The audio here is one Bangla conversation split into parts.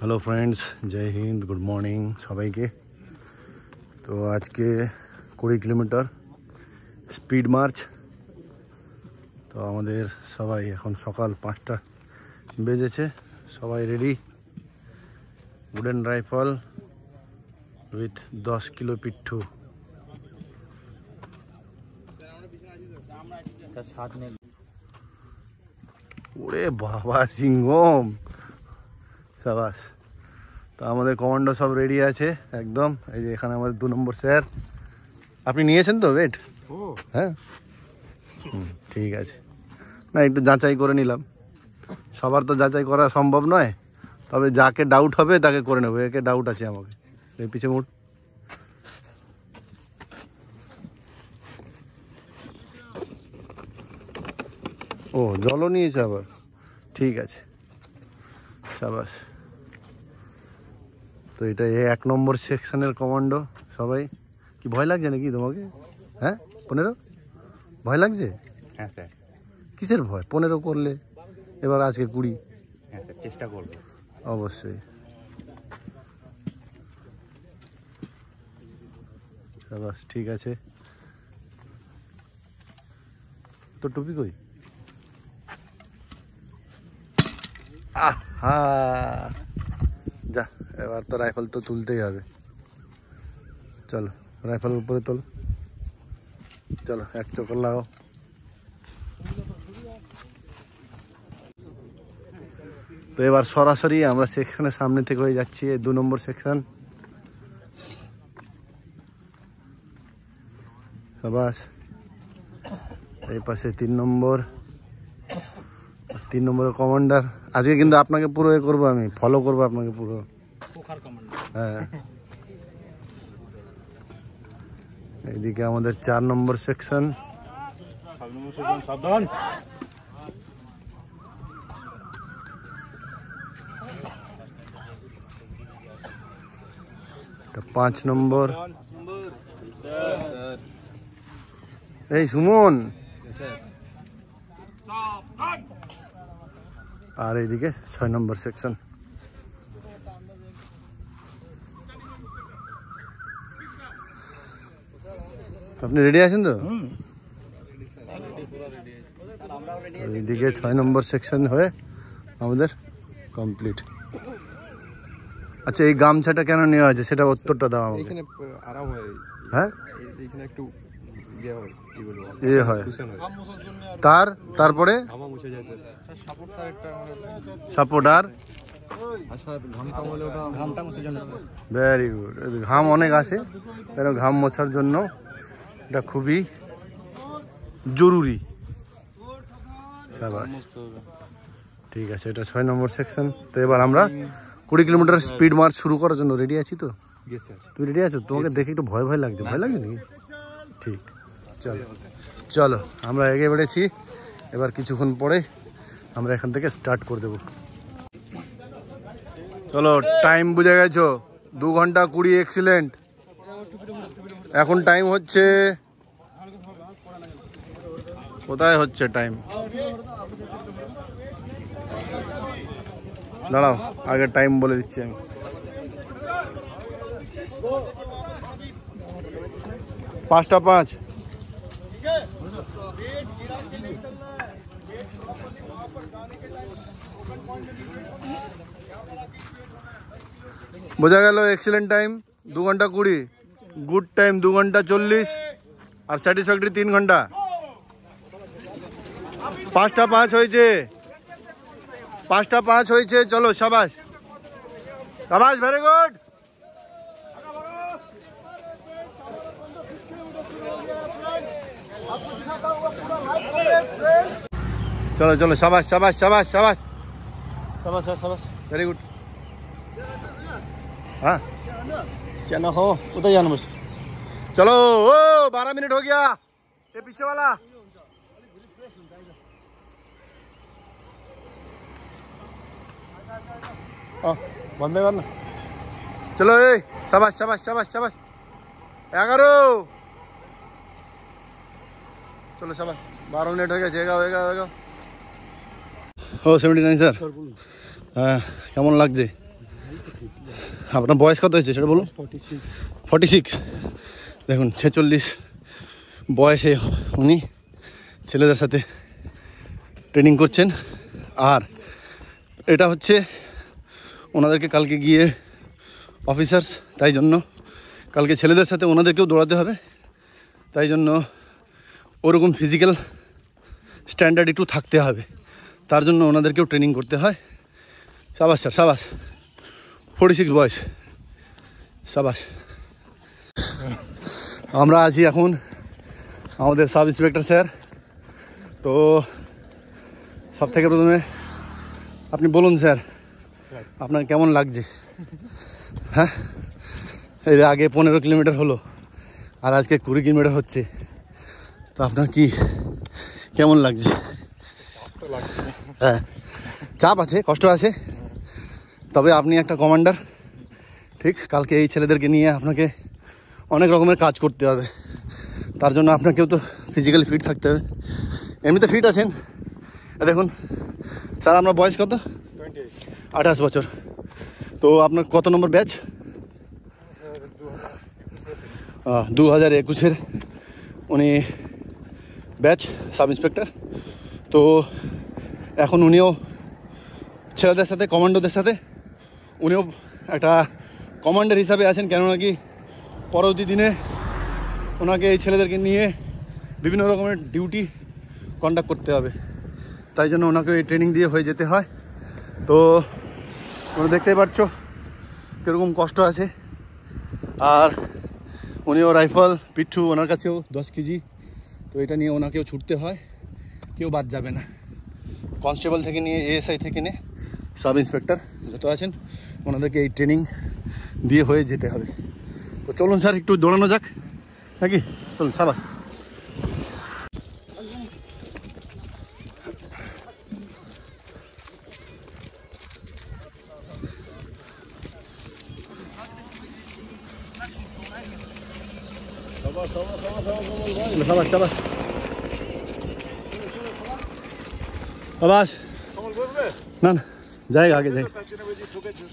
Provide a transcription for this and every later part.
हेलो फ्रेंड्स जय हिंद गुड मॉर्निंग सबाई के तो आज के कुड़ी किलोमीटर स्पीड मार्च तो हमें सबाई एन सकाल पाँचटा बेजे से सबाई रेडी वुडन रफल उथ दस किलो पिट्ठू बाबा सिंह সাবাস তো আমাদের কমান্ডো সব রেডি আছে একদম এই যে এখানে আমাদের দু নম্বর স্যার আপনি নিয়েছেন তো ওয়েট হ্যাঁ ঠিক আছে না একটু যাচাই করে নিলাম সবার তো যাচাই করা সম্ভব নয় তবে যাকে ডাউট হবে তাকে করে নেবো একে ডাউট আছে আমাকে পিছিয়ে মুঠ ও জলও নিয়েছে আবার ঠিক আছে সাবাস তো এটা এক নম্বর সেকশনের কমান্ডো সবাই কি ভয় লাগছে নাকি তোমাকে হ্যাঁ পনেরো ভয় লাগছে হ্যাঁ কিসের ভয় পনেরো করলে এবার আজকে কুড়ি হ্যাঁ চেষ্টা করব অবশ্যই ঠিক আছে তো টুপি কই আহা এবার তো রাইফেল তো তুলতেই হবে চলো রাইফেল উপরে তোল চলো এক চকর লাগাও তো এবার সরাসরি আমরা সেকশনের সামনে থেকে হয়ে যাচ্ছি দু নম্বর সেকশন সবাস এই পাশে তিন নম্বর তিন নম্বরের কমান্ডার আজকে কিন্তু আপনাকে পুরো এ করবো আমি ফলো করবো আপনাকে পুরো এইদিকে আমাদের 4 নম্বর সেকশন 19 নম্বর সাবধান তো 5 নম্বর এই সুমন আর এইদিকে 6 নম্বর সেকশন আপনি রেডি আছেন তো এদিকে ছয় নম্বর সেকশন হয়ে আমাদের কমপ্লিট আচ্ছা এই গামছাটা কেন নেওয়া হয়েছে সেটা উত্তরটা দাও আমাকে হ্যাঁ ইয়ে তার তারপরে গুড আচ্ছা, ঘাম অনেক আছে ঘাম মোছার জন্য এটা খুবই জরুরি ঠিক আছে এটা ছয় নম্বর সেকশন তো এবার আমরা কুড়ি কিলোমিটার স্পিড মার্চ শুরু করার জন্য রেডি আছি তো তুই রেডি আছো তোমাকে দেখে একটু ভয় ভয় লাগছে ভয় লাগছে নাকি ঠিক চলো চলো আমরা এগিয়ে বেড়েছি এবার কিছুক্ষণ পরে আমরা এখান থেকে স্টার্ট করে দেব চলো টাইম বুঝে গেছো দু ঘন্টা কুড়ি এক্সিলেন্ট এখন টাইম হচ্ছে কোথায় হচ্ছে টাইম দাঁড়াও আগে টাইম বলে দিচ্ছি আমি পাঁচটা পাঁচ বোঝা গেল এক্সিলেন্ট টাইম দু ঘন্টা কুড়ি গুড টাইম দু ঘন্টা চল্লিশ আর স্যাটিসফ্যাক্টরি তিন ঘন্টা পাঁচটা পাঁচ হয়েছে পাঁচটা পাঁচ হয়েছে চলো সাবাস সাবাস ভেরি গুড চলো চলো সাবাস সাবাস সাবাস সাবাস সাবাস সাবাস ভেরি গুড হ্যাঁ चलो हो उधर जाना बस चलो ओ बारह मिनट हो गया ये पीछे वाला बंदे करना चलो ए शाबाश शाबाश शाबाश शाबाश क्या करो चलो शाबाश बारह मिनट हो गया जेगा होगा होगा सेवेंटी नाइन सर हाँ कम लग जाए হ্যাঁ, আপনার বয়স কত হয়েছে সেটা বলুন ফর্টি সিক্স দেখুন ছেচল্লিশ বয়সে উনি ছেলেদের সাথে ট্রেনিং করছেন আর এটা হচ্ছে ওনাদেরকে কালকে গিয়ে অফিসার্স তাই জন্য কালকে ছেলেদের সাথে ওনাদেরকেও দৌড়াতে হবে তাই জন্য ওরকম ফিজিক্যাল স্ট্যান্ডার্ড একটু থাকতে হবে তার জন্য ওনাদেরকেও ট্রেনিং করতে হয় সাবাস স্যার সাবাস 46 বয়স সাবাস আমরা আছি এখন আমাদের সাব ইন্সপেক্টর স্যার তো সব থেকে প্রথমে আপনি বলুন স্যার আপনার কেমন লাগছে হ্যাঁ এর আগে পনেরো কিলোমিটার হলো আর আজকে কুড়ি কিলোমিটার হচ্ছে তো আপনার কি কেমন লাগছে হ্যাঁ চাপ আছে কষ্ট আছে তবে আপনি একটা কমান্ডার ঠিক কালকে এই ছেলেদেরকে নিয়ে আপনাকে অনেক রকমের কাজ করতে হবে তার জন্য আপনাকেও তো ফিজিক্যালি ফিট থাকতে হবে এমনিতে ফিট আছেন দেখুন স্যার আপনার বয়স কত আঠাশ বছর তো আপনার কত নম্বর ব্যাচ দু হাজার একুশের উনি ব্যাচ সাব ইন্সপেক্টর তো এখন উনিও ছেলেদের সাথে কমান্ডোদের সাথে উনিও একটা কমান্ডার হিসাবে আছেন কেন নাকি পরবর্তী দিনে ওনাকে এই ছেলেদেরকে নিয়ে বিভিন্ন রকমের ডিউটি কন্ডাক্ট করতে হবে তাই জন্য ওনাকে এই ট্রেনিং দিয়ে হয়ে যেতে হয় তো তোমরা দেখতেই পাচ্ছ কীরকম কষ্ট আছে আর উনিও রাইফল পিঠু ওনার কাছেও দশ কেজি তো এটা নিয়ে ওনাকেও ছুটতে হয় কেউ বাদ যাবে না কনস্টেবল থেকে নিয়ে এএসআই থেকে নিয়ে সাব ইন্সপেক্টর যত আছেন ওনাদেরকে এই ট্রেনিং দিয়ে হয়ে যেতে হবে তো চলুন স্যার একটু দৌড়ানো যাক নাকি চলুন সাবাস না না যায় আগে যায়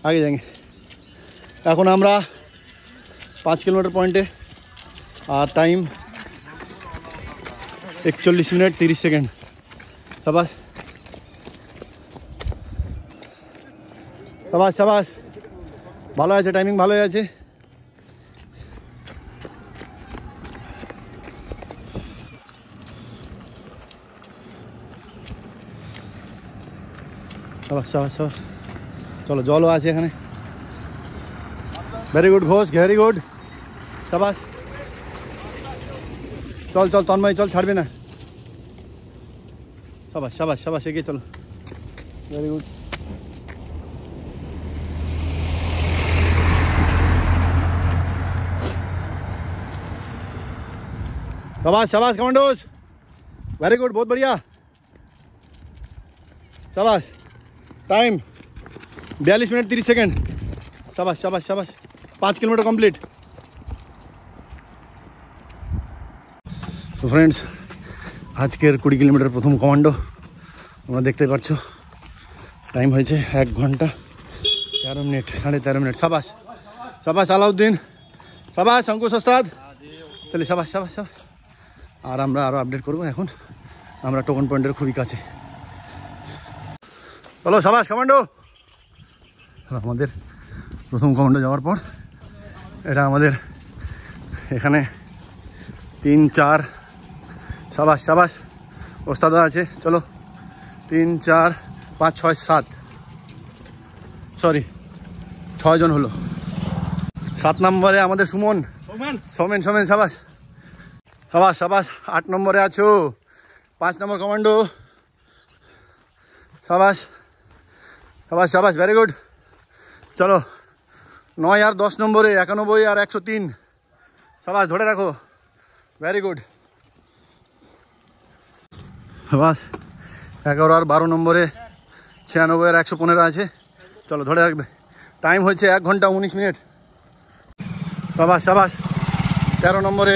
আগে जाएंगे এখন আমরা 5 কিমি পয়েন্টে আর টাইম 41 মিনিট 30 সেকেন্ড शाबास शाबास ভালো হয়েছে টাইমিং ভালো হয়েছে चलो चलो चलो जलो आज एखे very good Ghosh very good सबाश चल चल तन्मय चल छाड़बे ना सबाश सबाश सबाश एक चलो भेरि गुड शबाश शबाश कमांडोस वेरी गुड बहुत बढ़िया शबाश টাইম বিয়াল্লিশ মিনিট তিরিশ সেকেন্ড সাবাস সাবাস সাবাস পাঁচ কিলোমিটার কমপ্লিট তো ফ্রেন্ডস আজকের কুড়ি কিলোমিটার প্রথম কমান্ডো তোমরা দেখতে পাচ্ছ টাইম হয়েছে এক ঘন্টা তেরো মিনিট সাড়ে তেরো মিনিট সাবাস সাবাস আলাউদ্দিন সাবাস অঙ্কুশ ওস্তাদ তাহলে সাবাস সাবাস সাবাস আর আমরা আরও আপডেট করবো এখন আমরা টোকন পয়েন্টের খুবই কাছে চলো সবাস কমান্ডো আমাদের প্রথম কমান্ডো যাওয়ার পর এটা আমাদের এখানে তিন চার সাবাস সাবাস ওস্তাদা আছে চলো তিন চার পাঁচ ছয় সাত সরি ছয়জন হলো সাত নম্বরে আমাদের সুমন সোমেন সোমেন সাবাস সাবাস সাবাস আট নম্বরে আছো পাঁচ নম্বর কমান্ডো সাবাস সাবাস সাবাস ভেরি গুড চলো নয় আর দশ নম্বরে একানব্বই আর একশো তিন সাবাস ধরে রাখো ভেরি গুড সাবাস এগারো আর বারো নম্বরে ছিয়ানব্বই আর একশো পনেরো আছে চলো ধরে রাখবে টাইম হয়েছে এক ঘন্টা উনিশ মিনিট সাবাস সাবাস তেরো নম্বরে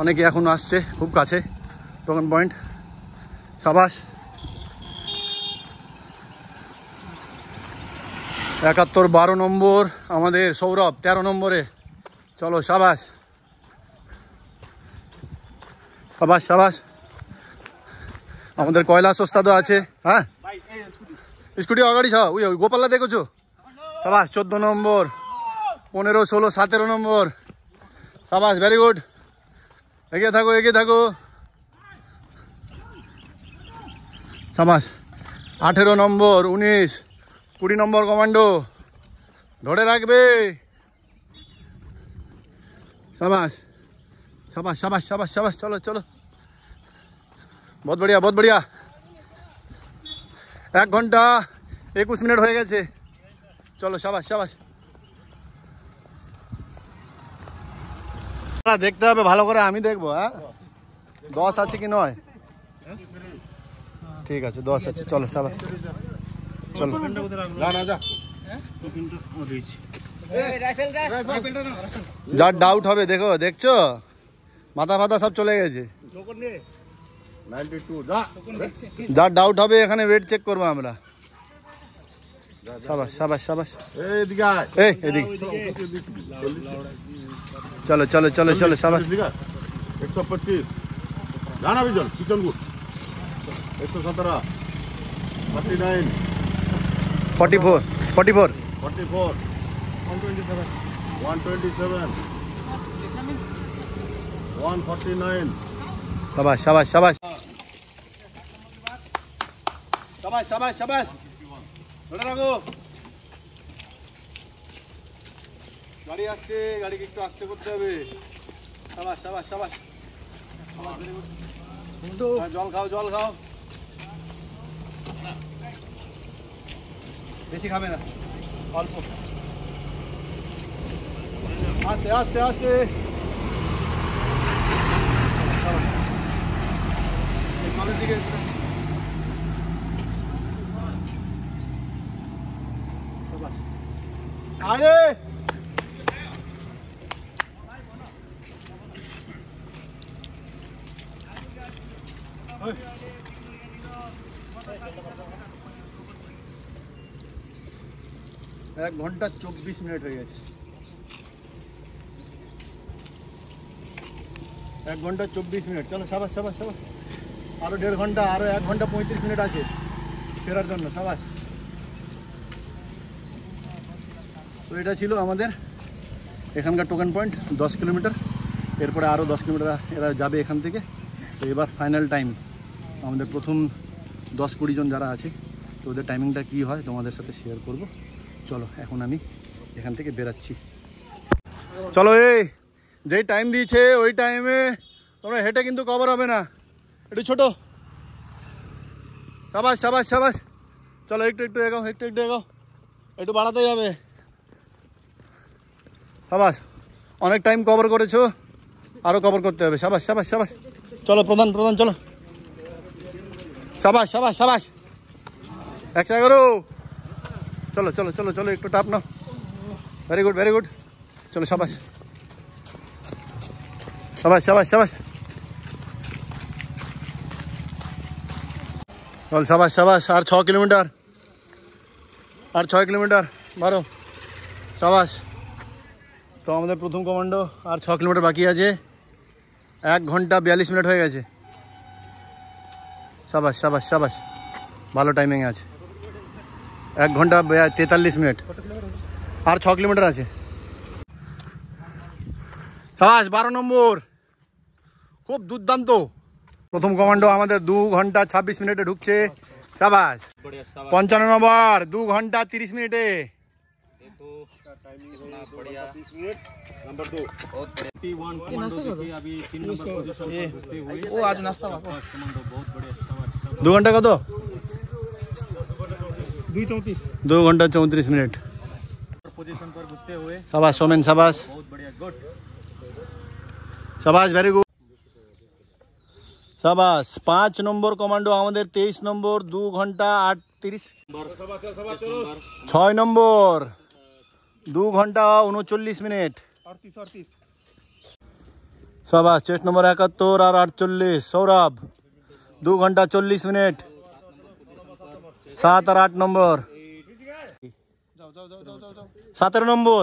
অনেকে এখন আসছে খুব কাছে টোকন পয়েন্ট সাবাস একাত্তর বারো নম্বর আমাদের সৌরভ ১৩ নম্বরে চলো সাবাস সাবাস সাবাস আমাদের কয়লা সস্তা তো আছে হ্যাঁ স্কুটি অগাড়ি সব ওই গোপাল্লা দেখেছো সাবাস চোদ্দ নম্বর পনেরো ষোলো সতেরো নম্বর সাবাস ভেরি গুড এগিয়ে থাকো এগিয়ে থাকো সাবাস আঠেরো নম্বর উনিশ কুড়ি নম্বর কমান্ডো ধরে রাখবে সাবাস সাবাস সাবাস সাবাস সাবাস চলো চলো বহুত বড়িয়া বহুত বড়িয়া এক ঘন্টা একুশ মিনিট হয়ে গেছে চলো সাবাস সাবাস দেখতে হবে ভালো করে আমি দেখবো হ্যাঁ দশ আছে কি নয় ঠিক আছে দশ আছে চলো সাবাস চলো না না যা যার হ্যাঁ? ডাউট হবে দেখো দেখছো মাথা ফাতা সব চলে গেছে যার ডাউট হবে এখানে ওয়েট চেক করবো আমরা সাবাস চলো চলো চলো চলো সাবাস একশো পঁচিশ জানাবি চল কিচন গুড় একশো সতেরো nine forty four forty four forty four one twenty seven one twenty seven one forty nine সাবাস সাবাস সাবাস সাবাস সাবাস সাবাস ধরে রাখো গাড়ি আসছে গাড়িকে একটু আসতে করতে হবে সাবাস সাবাস সাবাস জল খাও জল খাও বেশি খাবে না অল্প আস্তে আস্তে আস্তে কলের দিকে আরে এক ঘন্টা চব্বিশ মিনিট হয়ে গেছে এক ঘন্টা চব্বিশ মিনিট চলো সাবাস সাবাস সাবাস আরও দেড় ঘন্টা আরও এক ঘন্টা পঁয়ত্রিশ মিনিট আছে ফেরার জন্য সাবাস তো এটা ছিল আমাদের এখানকার টোকেন পয়েন্ট দশ কিলোমিটার এরপরে আরও দশ কিলোমিটার এরা যাবে এখান থেকে তো এবার ফাইনাল টাইম আমাদের প্রথম দশ কুড়ি জন যারা আছে তো ওদের টাইমিংটা কী হয় তোমাদের সাথে শেয়ার করবো চলো এখন আমি এখান থেকে বেরাচ্ছি চলো এই যেই টাইম দিয়েছে ওই টাইমে তোমরা হেঁটে কিন্তু কভার হবে না একটু ছোটো সাবাস সাবাস সাবাস চলো একটু একটু এগাও একটু একটু এগাও একটু বাড়াতে যাবে সাবাস অনেক টাইম কভার করেছো আরও কভার করতে হবে সাবাস সাবাস সাবাস চলো প্রধান প্রধান চলো সাবাস সাবাস সাবাস একশো এগারো চলো চলো চলো চলো একটু টাপ নাও ভেরি গুড ভেরি গুড চলো সবাই সাবাস সাবাস সবাই চল সবাই সাবাস আর ছ কিলোমিটার আর ছয় কিলোমিটার বারো সবাস তো আমাদের প্রথম কমান্ডো আর ছ কিলোমিটার বাকি আছে এক ঘন্টা বিয়াল্লিশ মিনিট হয়ে গেছে সাবাস সাবাস সাবাস ভালো টাইমিং আছে एक घंटा तेतालीस मिनट और छ किलोमीटर आवास बारो नम्बर खूब दुर्दान प्रथम कमांडो दू घंटा छब्बीस मिनटे ढुक पंचान नम्बर दू घंटा त्रिस मिनिटे दू घंटा कत दो घंटा चौतीस मिनट पोजीशन पर घुसते हुए शाबाश सोमेन शाबाश बहुत वेरी गुड शाबाश पांच नंबर कमांडो আমাদের 23 নম্বর 2 ঘন্টা 38 নম্বর শাবাশ শাবাশ 6 নম্বর 2 ঘন্টা 39 মিনিট 38 38 শাবাশ 6 নম্বর 71 আর 48 সৌরভ 2 ঘন্টা সাত আর আট নম্বর সতেরো নম্বর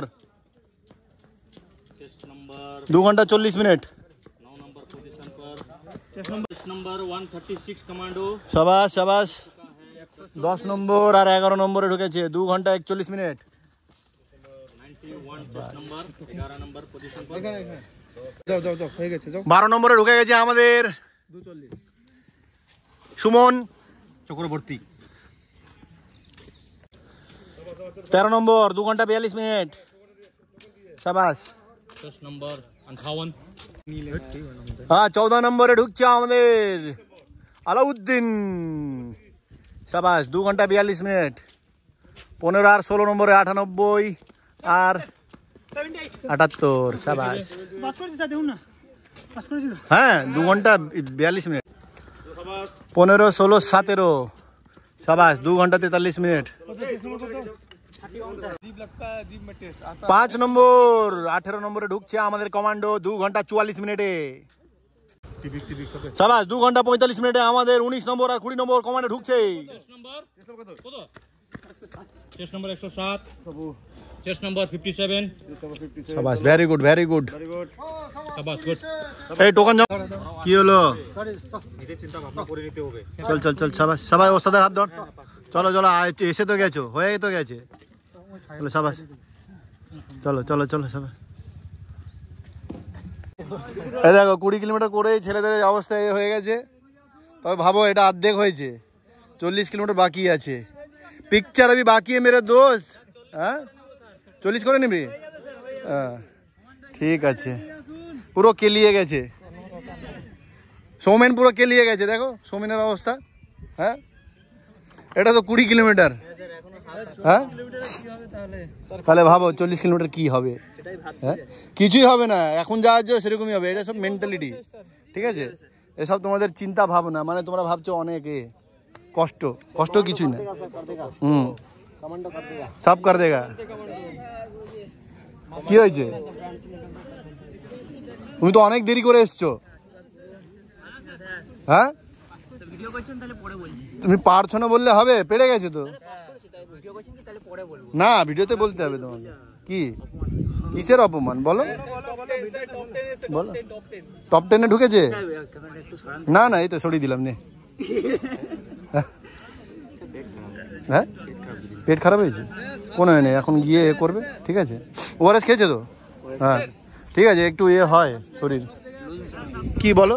দু ঘন্টা চল্লিশ মিনিট সবাস সবাস দশ নম্বর আর এগারো নম্বরে ঢুকেছে দু ঘন্টা একচল্লিশ মিনিট বারো নম্বরে ঢুকে গেছে আমাদের সুমন চক্রবর্তী তেরো নম্বর দু ঘন্টা বিয়াল্লিশ মিনিট সাবাস নম্বর হ্যাঁ চৌদ নম্বরে ঢুকছে আমাদের আলাউদ্দিন সাবাস দু ঘন্টা বিয়াল্লিশ মিনিট পনেরো আর ষোলো নম্বরে আটানব্বই আর আটাত্তর সাবাস হ্যাঁ দু ঘন্টা বিয়াল্লিশ মিনিট পনেরো ষোলো সতেরো সাবাস দু ঘন্টা তেতাল্লিশ মিনিট পাঁচ নম্বর আঠেরো নম্বরে ঢুকছে আমাদের কমান্ডো দু ঘন্টা চুয়াল্লিশ মিনিটে সাবাস দু ঘন্টা পঁয়তাল্লিশ মিনিটে আমাদের উনিশ নম্বর আর কুড়ি নম্বর কমান্ডে ঢুকছে সবাই সবাই ওস্তাদের হাত ধর চলো চলো এসে তো গেছো হয়ে তো গেছে চলো সাবাস চলো চলো চলো দেখো কুড়ি কিলোমিটার করেই ছেলেদের অবস্থা হয়ে গেছে তবে ভাবো এটা অর্ধেক হয়েছে চল্লিশ কিলোমিটার বাকি আছে পিকচার আমি বাকি মেরে দোষ হ্যাঁ চল্লিশ করে নিবি হ্যাঁ ঠিক আছে পুরো কেলিয়ে গেছে সৌমেন পুরো কেলিয়ে গেছে দেখো সৌমেনের অবস্থা হ্যাঁ এটা তো কুড়ি কিলোমিটার হ্যাঁ তাহলে ভাবো চল্লিশ কিলোমিটার কি হবে হ্যাঁ কিছুই হবে না এখন যা আছে সেরকমই হবে এটা সব মেন্টালিটি ঠিক আছে এসব তোমাদের চিন্তা ভাবনা মানে তোমরা ভাবছো অনেক কষ্ট কষ্ট কিছুই না হুম সব কর দেগা কি হয়েছে তুমি তো অনেক দেরি করে এসছো হ্যাঁ আচ্ছা, তুমি পারছো না বললে হবে পেরে গেছে তো আচ্ছা, না ভিডিওতে বলতে হবে তোমাকে কি কিসের অপমান বলো বলো টপ টেনে ঢুকেছে না না এই তো সরিয়ে দিলাম নে হ্যাঁ পেট খারাপ হয়েছে কোনো নেই এখন গিয়ে এ করবে ঠিক আছে ওআরএস খেয়েছে তো হ্যাঁ ঠিক আছে একটু ইয়ে হয় শরীর কি বলো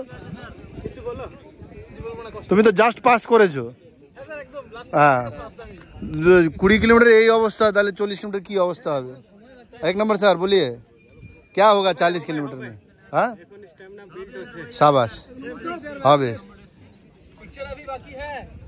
তুমি তো জাস্ট পাস করেছো हाँ। कूड़ी किलोमीटर यही अवस्था है चल्लिस किलोमीटर की अवस्था है एक नंबर सर बोलिए क्या होगा चालीस किलोमीटर में हाँ? शाबाश हाँ भाई